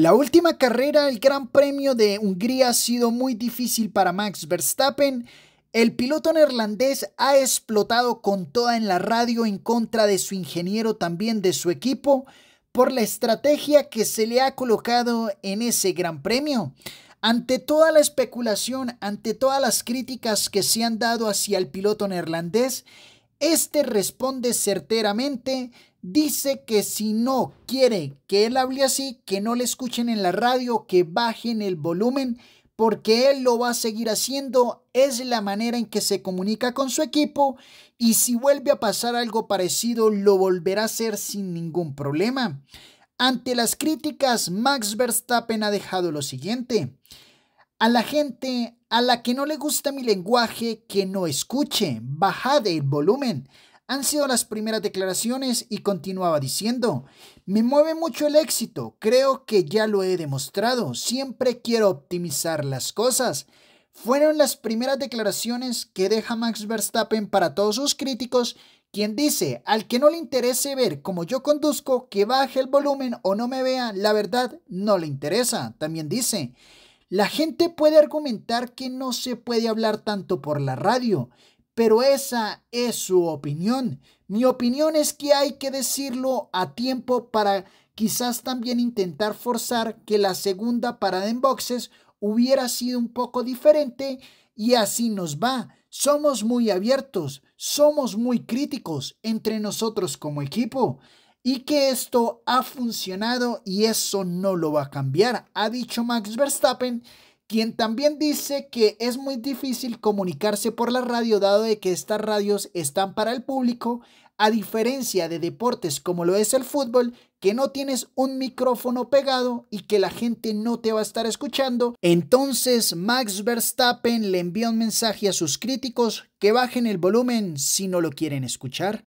La última carrera el Gran Premio de Hungría ha sido muy difícil para Max Verstappen. El piloto neerlandés ha explotado con toda en la radio en contra de su ingeniero también de su equipo por la estrategia que se le ha colocado en ese Gran Premio. Ante toda la especulación, ante todas las críticas que se han dado hacia el piloto neerlandés, este responde certeramente Dice que si no quiere que él hable así, que no le escuchen en la radio, que bajen el volumen, porque él lo va a seguir haciendo, es la manera en que se comunica con su equipo y si vuelve a pasar algo parecido, lo volverá a hacer sin ningún problema. Ante las críticas, Max Verstappen ha dejado lo siguiente. A la gente a la que no le gusta mi lenguaje, que no escuche, bajad el volumen. Han sido las primeras declaraciones y continuaba diciendo, me mueve mucho el éxito, creo que ya lo he demostrado, siempre quiero optimizar las cosas. Fueron las primeras declaraciones que deja Max Verstappen para todos sus críticos, quien dice, al que no le interese ver cómo yo conduzco, que baje el volumen o no me vea, la verdad no le interesa. También dice, la gente puede argumentar que no se puede hablar tanto por la radio pero esa es su opinión. Mi opinión es que hay que decirlo a tiempo para quizás también intentar forzar que la segunda parada en boxes hubiera sido un poco diferente y así nos va. Somos muy abiertos, somos muy críticos entre nosotros como equipo y que esto ha funcionado y eso no lo va a cambiar, ha dicho Max Verstappen, quien también dice que es muy difícil comunicarse por la radio dado de que estas radios están para el público, a diferencia de deportes como lo es el fútbol, que no tienes un micrófono pegado y que la gente no te va a estar escuchando, entonces Max Verstappen le envía un mensaje a sus críticos que bajen el volumen si no lo quieren escuchar.